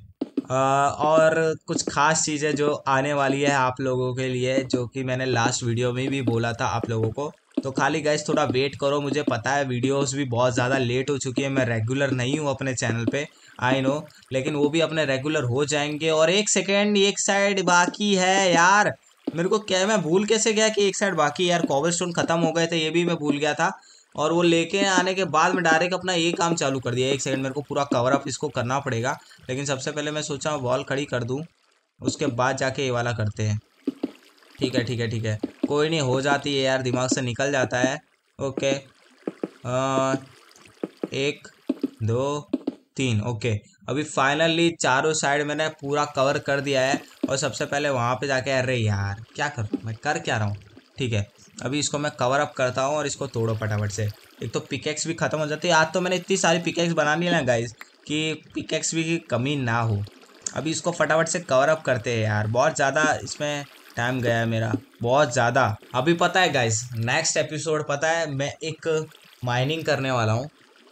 Speaker 1: और कुछ खास चीज़ें जो आने वाली है आप लोगों के लिए जो कि मैंने लास्ट वीडियो में भी बोला था आप लोगों को तो खाली गाइस थोड़ा वेट करो मुझे पता है वीडियोस भी बहुत ज़्यादा लेट हो चुकी है मैं रेगुलर नहीं हूँ अपने चैनल पे आई नो लेकिन वो भी अपने रेगुलर हो जाएंगे और एक सेकेंड एक साइड बाकी है यार मेरे को क्या मैं भूल कैसे गया कि एक साइड बाकी यार कॉबल स्टोन खत्म हो गए थे ये भी मैं भूल गया था और वो लेके आने के बाद मैं डायरेक्ट अपना ये काम चालू कर दिया एक सेकंड मेरे को पूरा कवर अप इसको करना पड़ेगा लेकिन सबसे पहले मैं सोचा वॉल खड़ी कर दूँ उसके बाद जाके ये वाला करते हैं ठीक है ठीक है ठीक है कोई नहीं हो जाती है यार दिमाग से निकल जाता है ओके आ, एक दो तीन ओके अभी फाइनली चारों साइड मैंने पूरा कवर कर दिया है और सबसे पहले वहाँ पे जाके अरे यार क्या करूँ मैं कर क्या रहा हूँ ठीक है अभी इसको मैं कवर अप करता हूँ और इसको तोड़ो फटाफट से एक तो पिकेक्स भी ख़त्म हो जाती है आज तो मैंने इतनी सारी पिकेक्स बना ली ना गाइज कि पिकेक्स भी की कमी ना हो अभी इसको फटाफट से कवर अप करते हैं यार बहुत ज़्यादा इसमें टाइम गया है मेरा बहुत ज़्यादा अभी पता है गाइस नेक्स्ट एपिसोड पता है मैं एक माइनिंग करने वाला हूँ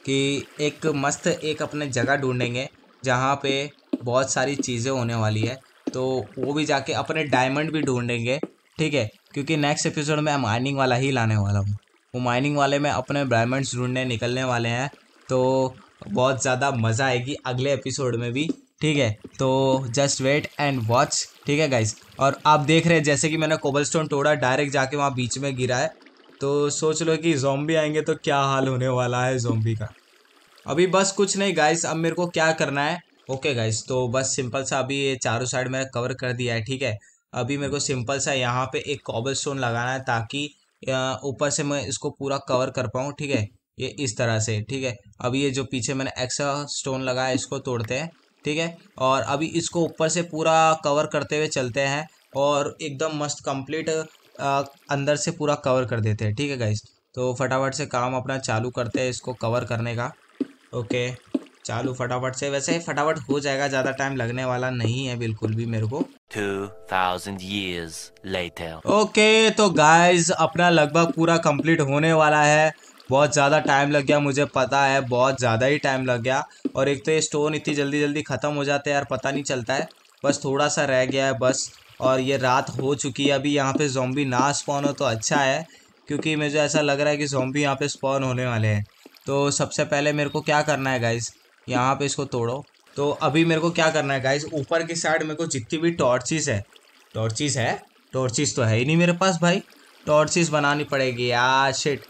Speaker 1: कि एक मस्त एक अपने जगह ढूंढेंगे जहाँ पे बहुत सारी चीज़ें होने वाली है तो वो भी जाके अपने डायमंड भी ढूंढेंगे ठीक है क्योंकि नेक्स्ट एपिसोड में माइनिंग वाला ही लाने वाला हूँ वो माइनिंग वाले में अपने डायमंड्स ढूंढने निकलने वाले हैं तो बहुत ज़्यादा मज़ा आएगी अगले एपिसोड में भी ठीक है तो जस्ट वेट एंड वॉच ठीक है गाइज और आप देख रहे हैं जैसे कि मैंने कोबल स्टोन तोड़ा डायरेक्ट जाके वहाँ बीच में गिरा है तो सोच लो कि जोम्बी आएंगे तो क्या हाल होने वाला है जोम्बी का अभी बस कुछ नहीं गाइस अब मेरे को क्या करना है ओके गाइस तो बस सिंपल सा अभी ये चारों साइड मैंने कवर कर दिया है ठीक है अभी मेरे को सिंपल सा यहाँ पे एक कॉबल स्टोन लगाना है ताकि ऊपर से मैं इसको पूरा कवर कर पाऊँ ठीक है ये इस तरह से ठीक है अभी ये जो पीछे मैंने एक्स्ट्रा स्टोन लगाया इसको तोड़ते हैं ठीक है और अभी इसको ऊपर से पूरा कवर करते हुए चलते हैं और एकदम मस्त कंप्लीट अंदर से पूरा कवर कर देते हैं ठीक है गाइज तो फटाफट से काम अपना चालू करते हैं इसको कवर करने का ओके चालू फटाफट से वैसे फटाफट हो जाएगा ज़्यादा टाइम लगने वाला नहीं है बिल्कुल भी मेरे को years later. ओके तो गाइज अपना लगभग पूरा कंप्लीट होने वाला है बहुत ज़्यादा टाइम लग गया मुझे पता है बहुत ज़्यादा ही टाइम लग गया और एक तो ये स्टोन इतनी जल्दी जल्दी ख़त्म हो जाते हैं यार पता नहीं चलता है बस थोड़ा सा रह गया है बस और ये रात हो चुकी है अभी यहाँ पे जोम्बी ना स्पॉन हो तो अच्छा है क्योंकि मुझे ऐसा लग रहा है कि जोम्बी यहाँ पे स्पॉन होने वाले हैं तो सबसे पहले मेरे को क्या करना है गाइज़ यहाँ पे इसको तोड़ो तो अभी मेरे को क्या करना है गाइज़ ऊपर की साइड मेरे को जितनी भी टॉर्चिस है टॉर्चिस है टॉर्चिस तो है ही नहीं मेरे पास भाई टॉर्चिस बनानी पड़ेगी यार शिट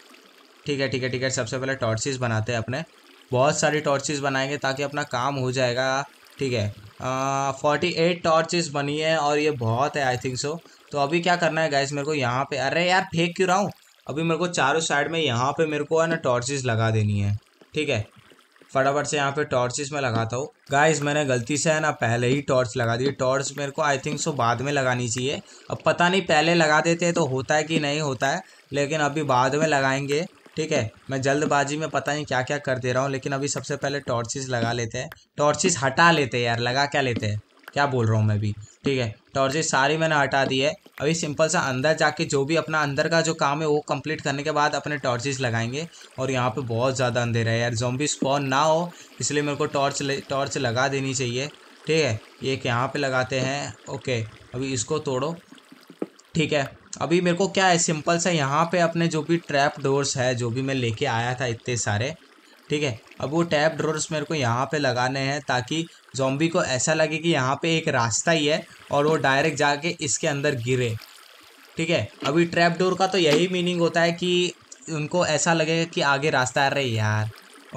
Speaker 1: ठीक है ठीक है ठीक है सबसे पहले टॉर्चिस बनाते हैं अपने बहुत सारी टॉर्चिस बनाएंगे ताकि अपना काम हो जाएगा ठीक है फोर्टी एट टॉर्चिस बनी है और ये बहुत है आई थिंक सो तो अभी क्या करना है गाइस मेरे को यहाँ पे अरे यार फेंक क्यों रहा हूँ अभी मेरे को चारों साइड में यहाँ पे मेरे को है ना टॉर्चेस लगा देनी है ठीक है फटाफट से यहाँ पे टॉर्चेस में लगाता हूँ गाइस मैंने गलती से है ना पहले ही टॉर्च लगा दी टॉर्च मेरे को आई थिंक सो बाद में लगानी चाहिए अब पता नहीं पहले लगा देते तो होता है कि नहीं होता है लेकिन अभी बाद में लगाएंगे ठीक है मैं जल्दबाजी में पता नहीं क्या क्या कर दे रहा हूँ लेकिन अभी सबसे पहले टॉर्चेस लगा लेते हैं टॉर्चेस हटा लेते हैं यार लगा क्या लेते हैं क्या बोल रहा हूँ मैं अभी ठीक है टॉर्चेज तो सारी मैंने हटा दी है अभी सिंपल सा अंदर जाके जो भी अपना अंदर का जो काम है वो कंप्लीट करने के बाद अपने टॉर्चेस लगाएंगे और यहाँ पे बहुत ज़्यादा अंधेरा है यार जोम्बी स्पॉन ना हो इसलिए मेरे को टॉर्च टॉर्च लगा देनी चाहिए ठीक है एक यहाँ पे लगाते हैं ओके अभी इसको तोड़ो ठीक है अभी मेरे को क्या है सिंपल सा यहाँ पर अपने जो भी ट्रैप डोर्स है जो भी मैं लेके आया था इतने सारे ठीक है अब वो टैप ड्रोर्स मेरे को यहाँ पे लगाने हैं ताकि जॉम्बी को ऐसा लगे कि यहाँ पे एक रास्ता ही है और वो डायरेक्ट जाके इसके अंदर गिरे ठीक है अभी ट्रैप डोर का तो यही मीनिंग होता है कि उनको ऐसा लगेगा कि आगे रास्ता आ रहा है यार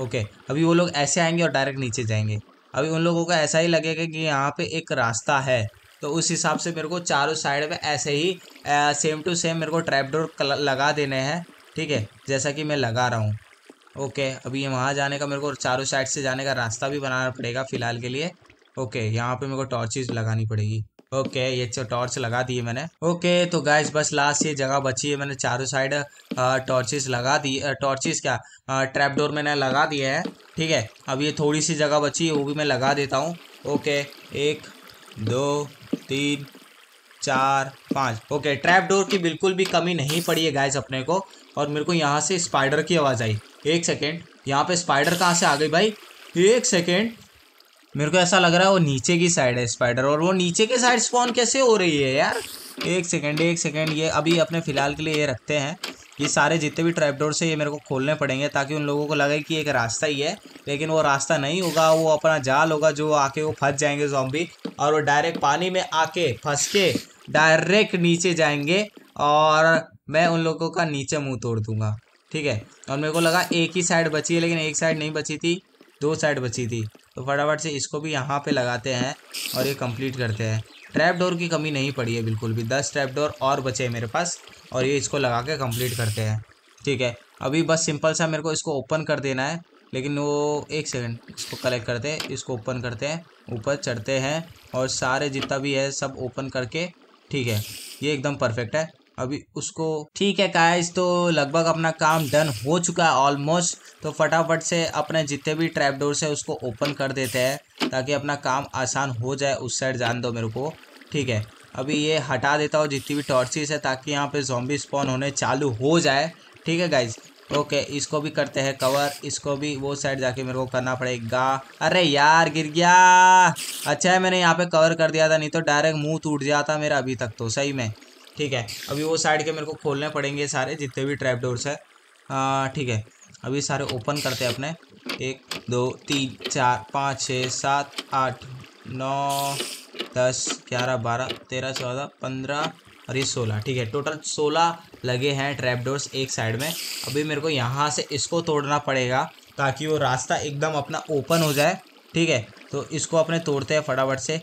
Speaker 1: ओके अभी वो लोग ऐसे आएंगे और डायरेक्ट नीचे जाएंगे अभी उन लोगों को ऐसा ही लगेगा कि यहाँ पे एक रास्ता है तो उस हिसाब से मेरे को चारों साइड में ऐसे ही आ, सेम टू सेम मेरे को ट्रैप डोर लगा देने हैं ठीक है जैसा कि मैं लगा रहा हूँ ओके अभी वहाँ जाने का मेरे को चारों साइड से जाने का रास्ता भी बनाना पड़ेगा फ़िलहाल के लिए ओके यहाँ पे मेरे को टॉर्चेज लगानी पड़ेगी ओके ये टॉर्च लगा दिए मैंने ओके तो गैस बस लास्ट ये जगह बची है मैंने चारों साइड टॉर्चेस लगा दी टॉर्चेस क्या ट्रैप डोर मैंने लगा दिए हैं ठीक है अब ये थोड़ी सी जगह बची है वो भी मैं लगा देता हूँ ओके एक दो तीन चार पाँच ओके ट्रैप डोर की बिल्कुल भी कमी नहीं पड़ी है गैस अपने को और मेरे को यहाँ से स्पाइडर की आवाज़ आई एक सेकेंड यहाँ पे स्पाइडर कहाँ से आ गई भाई एक सेकेंड मेरे को ऐसा लग रहा है वो नीचे की साइड है स्पाइडर और वो नीचे के साइड स्पॉन कैसे हो रही है यार एक सेकेंड एक सेकेंड ये अभी अपने फ़िलहाल के लिए ये रखते हैं ये सारे जितने भी ट्रैपडोर से ये मेरे को खोलने पड़ेंगे ताकि उन लोगों को लगे कि एक रास्ता ही है लेकिन वो रास्ता नहीं होगा वो अपना जाल होगा जो आके वो फंस जाएंगे जॉम्बी और वो डायरेक्ट पानी में आके फंस के डायरेक्ट नीचे जाएंगे और मैं उन लोगों का नीचे मुंह तोड़ दूंगा ठीक है और मेरे को लगा एक ही साइड बची है लेकिन एक साइड नहीं बची थी दो साइड बची थी तो फटाफट से इसको भी यहाँ पे लगाते हैं और ये कंप्लीट करते हैं ट्रैप डोर की कमी नहीं पड़ी है बिल्कुल भी दस ट्रैप डोर और बचे हैं मेरे पास और ये इसको लगा के कंप्लीट करते हैं ठीक है अभी बस सिंपल सा मेरे को इसको ओपन कर देना है लेकिन वो एक सेकंड इसको कलेक्ट करते हैं इसको ओपन करते हैं ऊपर चढ़ते हैं और सारे जितना भी है सब ओपन करके ठीक है ये एकदम परफेक्ट है अभी उसको ठीक है गाइस तो लगभग अपना काम डन हो चुका है ऑलमोस्ट तो फटाफट से अपने जितने भी ट्रैप डोर्स है उसको ओपन कर देते हैं ताकि अपना काम आसान हो जाए उस साइड जान दो मेरे को ठीक है अभी ये हटा देता हूँ जितनी भी टॉर्चेस है ताकि यहाँ पे जॉम्बी स्पॉन होने चालू हो जाए ठीक है गाइज ओके इसको भी करते हैं कवर इसको भी वो साइड जाके मेरे को करना पड़ेगा अरे यार गिर गया अच्छा है मैंने यहाँ पे कवर कर दिया था नहीं तो डायरेक्ट मुंह टूट जाता मेरा अभी तक तो सही में ठीक है अभी वो साइड के मेरे को खोलने पड़ेंगे सारे जितने भी ट्रैप डोर्स है ठीक है अभी सारे ओपन करते हैं अपने एक दो तीन चार पाँच छः सात आठ नौ दस ग्यारह बारह तेरह चौदह पंद्रह और ये सोलह ठीक है टोटल सोलह लगे हैं ट्रैप डोर्स एक साइड में अभी मेरे को यहाँ से इसको तोड़ना पड़ेगा ताकि वो रास्ता एकदम अपना ओपन हो जाए ठीक है तो इसको अपने तोड़ते हैं फटाफट से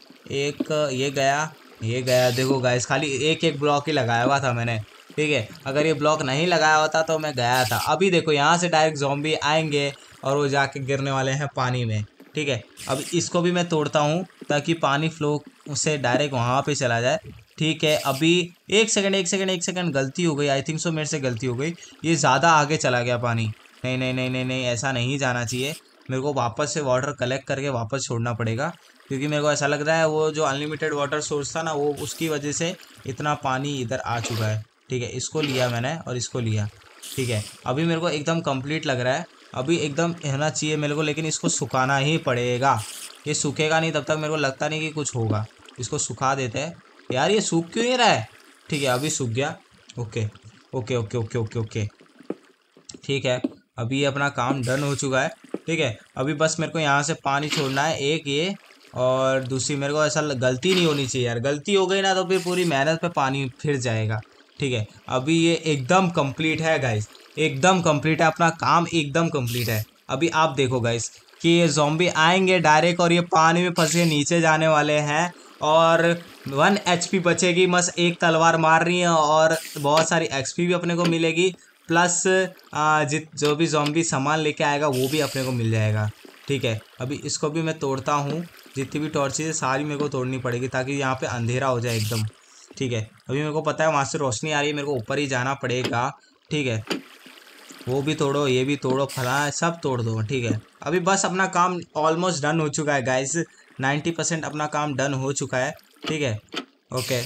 Speaker 1: एक ये गया ये गया देखो गाइस खाली एक एक ब्लॉक ही लगाया हुआ था मैंने ठीक है अगर ये ब्लॉक नहीं लगाया होता तो मैं गया था अभी देखो यहाँ से डायरेक्ट जॉम्बी आएंगे और वो जाके गिरने वाले हैं पानी में ठीक है अब इसको भी मैं तोड़ता हूँ ताकि पानी फ्लो से डायरेक्ट वहाँ पे चला जाए ठीक है अभी एक सेकंड एक सेकंड एक सेकंड गलती हो गई आई थिंक सो मेरे से गलती हो गई ये ज़्यादा आगे चला गया पानी नहीं नहीं नहीं नहीं नहीं ऐसा नहीं जाना चाहिए मेरे को वापस से वाटर कलेक्ट करके वापस छोड़ना पड़ेगा क्योंकि मेरे को ऐसा लग रहा है वो जो अनलिमिटेड वाटर सोर्स था ना वो उसकी वजह से इतना पानी इधर आ चुका है ठीक है इसको लिया मैंने और इसको लिया ठीक है अभी मेरे को एकदम कंप्लीट लग रहा है अभी एकदम रहना चाहिए मेरे को लेकिन इसको सुखाना ही पड़ेगा ये सूखेगा नहीं तब तक मेरे को लगता नहीं कि कुछ होगा इसको सुखा देते हैं यार ये सूख क्यों नहीं रहा है ठीक है अभी सूख गया okay okay okay okay okay okay ठीक है अभी ये अपना काम डन हो चुका है ठीक है अभी बस मेरे को यहाँ से पानी छोड़ना है एक ये और दूसरी मेरे को ऐसा गलती नहीं होनी चाहिए यार गलती हो गई ना तो फिर पूरी मेहनत पे पानी फिर जाएगा ठीक है अभी ये एकदम कंप्लीट है गाइस एकदम कंप्लीट है अपना काम एकदम कंप्लीट है अभी आप देखो गाइस कि ये जोम्बी आएंगे डायरेक्ट और ये पानी में फंसे नीचे जाने वाले हैं और वन एच पी बचेगी बस एक तलवार मार रही है और बहुत सारी एक्स पी भी अपने को मिलेगी प्लस जित जो भी जोम्बी सामान लेके आएगा वो भी अपने को मिल जाएगा ठीक है अभी इसको भी मैं तोड़ता हूँ जितनी भी टॉर्चेज है सारी मेरे को तोड़नी पड़ेगी ताकि यहाँ पे अंधेरा हो जाए एकदम ठीक है अभी मेरे को पता है वहाँ से रोशनी आ रही है मेरे को ऊपर ही जाना पड़ेगा ठीक है वो भी तोड़ो ये भी तोड़ो फला सब तोड़ दो ठीक है अभी बस अपना काम ऑलमोस्ट डन हो चुका है गाइस नाइन्टी परसेंट अपना काम डन हो चुका है ठीक है ओके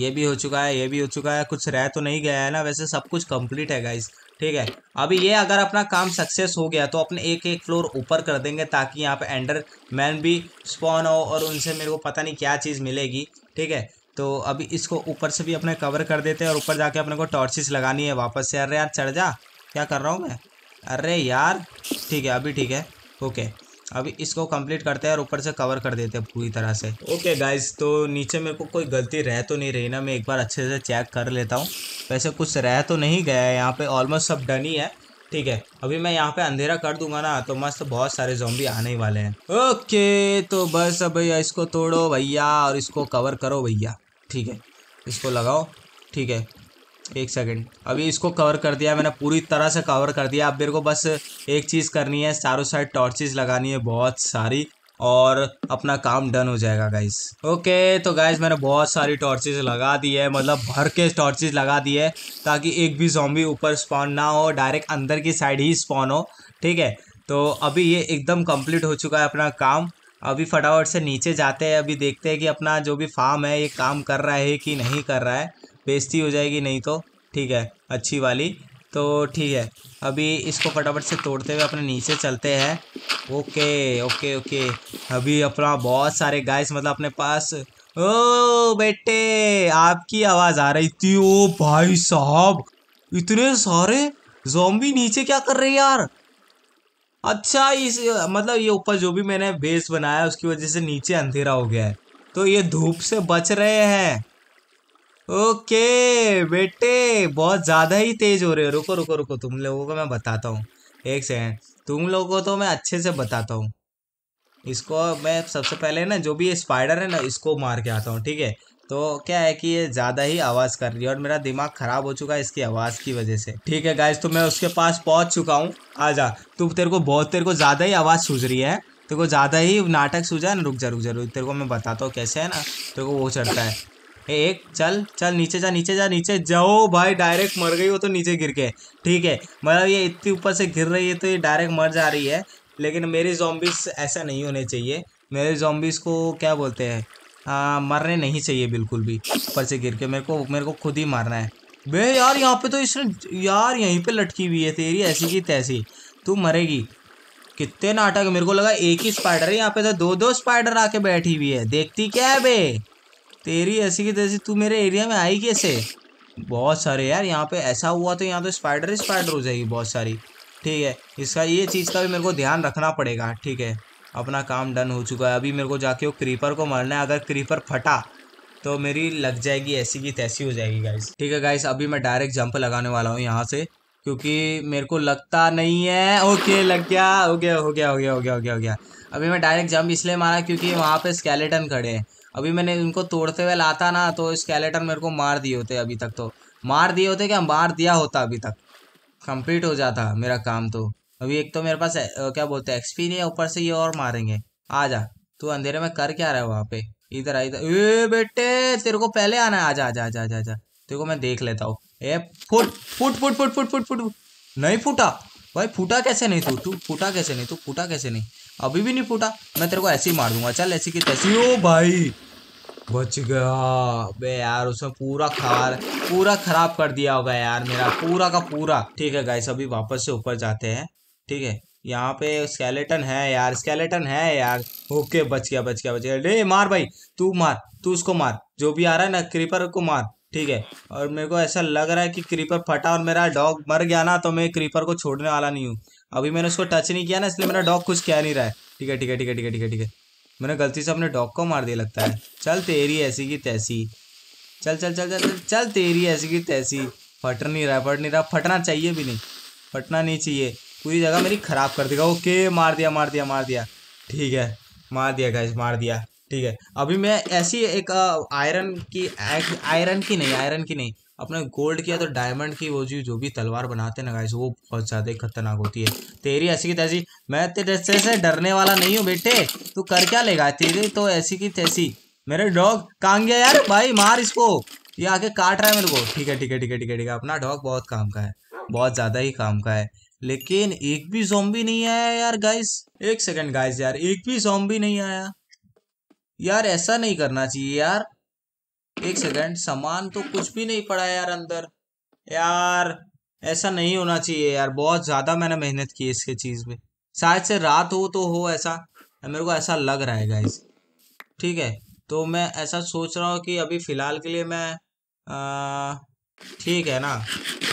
Speaker 1: ये भी हो चुका है ये भी हो चुका है कुछ रह तो नहीं गया है ना वैसे सब कुछ कंप्लीट है गाइस ठीक है अभी ये अगर अपना काम सक्सेस हो गया तो अपने एक एक फ्लोर ऊपर कर देंगे ताकि यहाँ पे एंडर मैन भी स्पॉन हो और उनसे मेरे को पता नहीं क्या चीज़ मिलेगी ठीक है तो अभी इसको ऊपर से भी अपने कवर कर देते हैं और ऊपर जाके अपने को टॉर्चेस लगानी है वापस से अरे यार चढ़ जा क्या कर रहा हूँ मैं अरे यार ठीक है अभी ठीक है ओके अभी इसको कंप्लीट करते हैं और ऊपर से कवर कर देते हैं पूरी तरह से ओके गाइज तो नीचे मेरे को कोई गलती रह तो नहीं रही ना मैं एक बार अच्छे से चेक कर लेता हूँ वैसे कुछ रह तो नहीं गया है यहाँ पर ऑलमोस्ट सब डन ही है ठीक है अभी मैं यहाँ पे अंधेरा कर दूंगा ना तो मस्त तो बहुत सारे जोम्बी आने ही वाले हैं ओके तो बस अब भैया इसको तोड़ो भैया और इसको कवर करो भैया ठीक है इसको लगाओ ठीक है एक सेकेंड अभी इसको कवर कर दिया मैंने पूरी तरह से कवर कर दिया अब मेरे को बस एक चीज़ करनी है चारों साइड टॉर्चेस लगानी है बहुत सारी और अपना काम डन हो जाएगा गाइस ओके तो गाइस मैंने बहुत सारी टॉर्चेस लगा दी है मतलब भर के टॉर्चेस लगा दी है ताकि एक भी जॉम्बी ऊपर स्पॉन ना हो डायरेक्ट अंदर की साइड ही स्पॉन हो ठीक है तो अभी ये एकदम कम्प्लीट हो चुका है अपना काम अभी फटाफट से नीचे जाते हैं अभी देखते हैं कि अपना जो भी फार्म है ये काम कर रहा है कि नहीं कर रहा है बेजती हो जाएगी नहीं तो ठीक है अच्छी वाली तो ठीक है अभी इसको फटाफट से तोड़ते हुए अपने नीचे चलते हैं ओके ओके ओके अभी अपना बहुत सारे गाइस मतलब अपने पास ओ बेटे आपकी आवाज़ आ रही थी ओ भाई साहब इतने सारे जोम्बी नीचे क्या कर रहे यार अच्छा इस मतलब ये ऊपर जो भी मैंने बेस बनाया उसकी वजह से नीचे अंधेरा हो गया है तो ये धूप से बच रहे हैं ओके बेटे बहुत ज़्यादा ही तेज हो रहे हो रुको रुको रुको तुम लोगों को मैं बताता हूँ एक सेकेंड तुम लोगों को तो मैं अच्छे से बताता हूँ इसको मैं सबसे पहले ना जो भी ये स्पाइडर है ना इसको मार के आता हूँ ठीक है तो क्या है कि ये ज़्यादा ही आवाज़ कर रही है और मेरा दिमाग ख़राब हो चुका है इसकी आवाज़ की वजह से ठीक है गाइज तो मैं उसके पास पहुँच चुका हूँ आ जा तू तेरे को बहुत तेरे को ज़्यादा ही आवाज़ सूझ रही है तेरे को ज़्यादा ही नाटक सूझा है ना रुक जा रुक जा रुक तेरे को मैं बताता हूँ कैसे है ना तेरे को वो चढ़ता है एक चल चल नीचे जा नीचे जा नीचे जाओ भाई डायरेक्ट मर गई वो तो नीचे गिर के ठीक है मतलब ये इतनी ऊपर से गिर रही है तो ये डायरेक्ट मर जा रही है लेकिन मेरे जॉम्बिस ऐसा नहीं होने चाहिए मेरे जॉम्बिस को क्या बोलते हैं मरने नहीं चाहिए बिल्कुल भी ऊपर से गिर के मेरे को मेरे को खुद ही मारना है बे यार यहाँ पे तो इसने यार यहीं पे लटकी हुई है तेरी ऐसी की तैसी तू मरेगी कितने नाटक मेरे को लगा एक ही स्पाइडर है यहाँ पे तो दो दो स्पाइडर आके बैठी हुई है देखती क्या है बे तेरी ऐसी की तैसी तू मेरे एरिया में आई कैसे बहुत सारे यार यहाँ पे ऐसा हुआ तो यहाँ तो स्पाइडर ही स्पाइडर हो जाएगी बहुत सारी ठीक है इसका ये चीज़ का भी मेरे को ध्यान रखना पड़ेगा ठीक है अपना काम डन हो चुका है अभी मेरे को जाके वो क्रीपर को मारना है अगर क्रीपर फटा तो मेरी लग जाएगी ऐसी की तैसी हो जाएगी गाइस ठीक है गाइस अभी मैं डायरेक्ट जंप लगाने वाला हूँ यहाँ से क्योंकि मेरे को लगता नहीं है ओके लग गया हो गया हो गया हो गया हो गया हो गया हो गया अभी मैं डायरेक्ट जंप इसलिए मारा क्योंकि वहाँ पे स्केलेटन खड़े हैं अभी मैंने उनको तोड़ते हुए लाता ना तो स्केलेटन मेरे को मार दिए होते अभी तक तो मार दिए होते क्या मार दिया होता अभी तक कंप्लीट हो जाता मेरा काम तो अभी एक तो मेरे पास क्या बोलते हैं एक्सपी नहीं है ऊपर से ये और मारेंगे आ जा तू अंधेरे में कर क्या रहा है वहाँ पे इधर आ इधर ए बेटे तेरे को पहले आना है जा आ जा आ जा तेरे को मैं देख लेता हूँ ए फुट फुट फुट फुट फुट फुट फुट नहीं फूटा भाई फूटा कैसे नहीं तू तू फूटा कैसे नहीं तू फूटा कैसे नहीं अभी भी नहीं फूटा मैं तेरे को ऐसे ही मार दूंगा चल ऐसी की तैसी ओ भाई बच गया बे यार उसने पूरा खार पूरा खराब कर दिया होगा यार मेरा पूरा का पूरा ठीक है गाइस अभी वापस से ऊपर जाते हैं ठीक है यहाँ पे स्केलेटन है यार स्केलेटन है यार ओके बच गया बच गया बच गया रे मार भाई तू मार तू उसको मार जो भी आ रहा है ना क्रीपर को मार ठीक है और मेरे को ऐसा लग रहा है कि क्रीपर फटा और मेरा डॉग मर गया ना तो मैं क्रीपर को छोड़ने वाला नहीं हूँ अभी मैंने उसको टच नहीं किया ना इसलिए मेरा डॉग कुछ कह नहीं रहा है ठीक है ठीक है ठीक है ठीक है ठीक है ठीक है मैंने गलती से अपने डॉग को मार दिया लगता है चल तेरी ऐसी की तैसी चल चल चल चल चल चल तेरी ऐसी की तैसी फट नहीं रहा फट नहीं रहा फटना चाहिए भी नहीं फटना नहीं चाहिए पूरी जगह मेरी ख़राब कर देगा ओके मार दिया मार दिया मार दिया ठीक है मार दिया गैस मार दिया ठीक है अभी मैं ऐसी एक आयरन की आयरन की नहीं आयरन की नहीं अपने गोल्ड की या तो डायमंड की वो जी जो भी तलवार बनाते हैं ना गाइस वो बहुत ज़्यादा खतरनाक होती है तेरी ऐसी की तैसी मैं तेरे से डरने वाला नहीं हूँ बेटे तू कर क्या लेगा तेरी तो ऐसी की तैसी मेरे डॉग काम गया यार भाई मार इसको ये आके काट रहा है मेरे को ठीक है ठीक है ठीक है ठीक है ठीक है अपना डॉग बहुत काम का है बहुत ज़्यादा ही काम का है लेकिन एक भी सोम्बी नहीं आया यार गाइस एक सेकेंड गाइस यार एक भी सोम्बी नहीं आया यार ऐसा नहीं करना चाहिए यार एक सेकंड सामान तो कुछ भी नहीं पड़ा यार अंदर यार ऐसा नहीं होना चाहिए यार बहुत ज़्यादा मैंने मेहनत की इसके चीज़ में शायद से रात हो तो हो ऐसा मेरे को ऐसा लग रहा है गाइस ठीक है तो मैं ऐसा सोच रहा हूँ कि अभी फ़िलहाल के लिए मैं ठीक है ना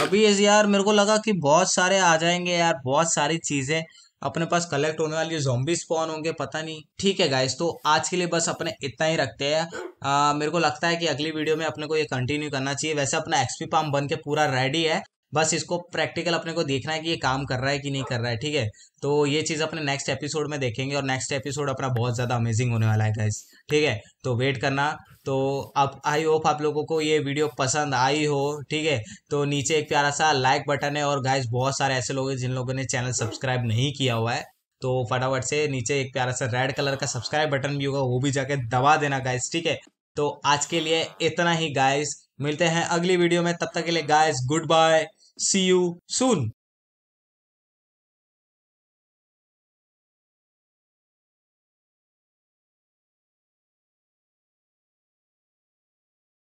Speaker 1: अभी यार मेरे को लगा कि बहुत सारे आ जाएंगे यार बहुत सारी चीज़ें अपने पास कलेक्ट होने वाली जोम्बी स्पॉन होंगे पता नहीं ठीक है गाइस तो आज के लिए बस अपने इतना ही रखते हैं मेरे को लगता है कि अगली वीडियो में अपने को ये कंटिन्यू करना चाहिए वैसे अपना एक्सपी पाम बन के पूरा रेडी है बस इसको प्रैक्टिकल अपने को देखना है कि ये काम कर रहा है कि नहीं कर रहा है ठीक है तो ये चीज़ अपने नेक्स्ट एपिसोड में देखेंगे और नेक्स्ट एपिसोड अपना बहुत ज़्यादा अमेजिंग होने वाला है गाइस ठीक है तो वेट करना तो आप आई होप आप लोगों को ये वीडियो पसंद आई हो ठीक है तो नीचे एक प्यारा सा लाइक बटन है और गाइज बहुत सारे ऐसे लोग हैं जिन लोगों ने चैनल सब्सक्राइब नहीं किया हुआ है तो फटाफट से नीचे एक प्यारा सा रेड कलर का सब्सक्राइब बटन भी होगा वो भी जाके दबा देना गाइस ठीक है तो आज के लिए इतना ही गाइस मिलते हैं अगली वीडियो में तब तक के लिए guys good bye see you soon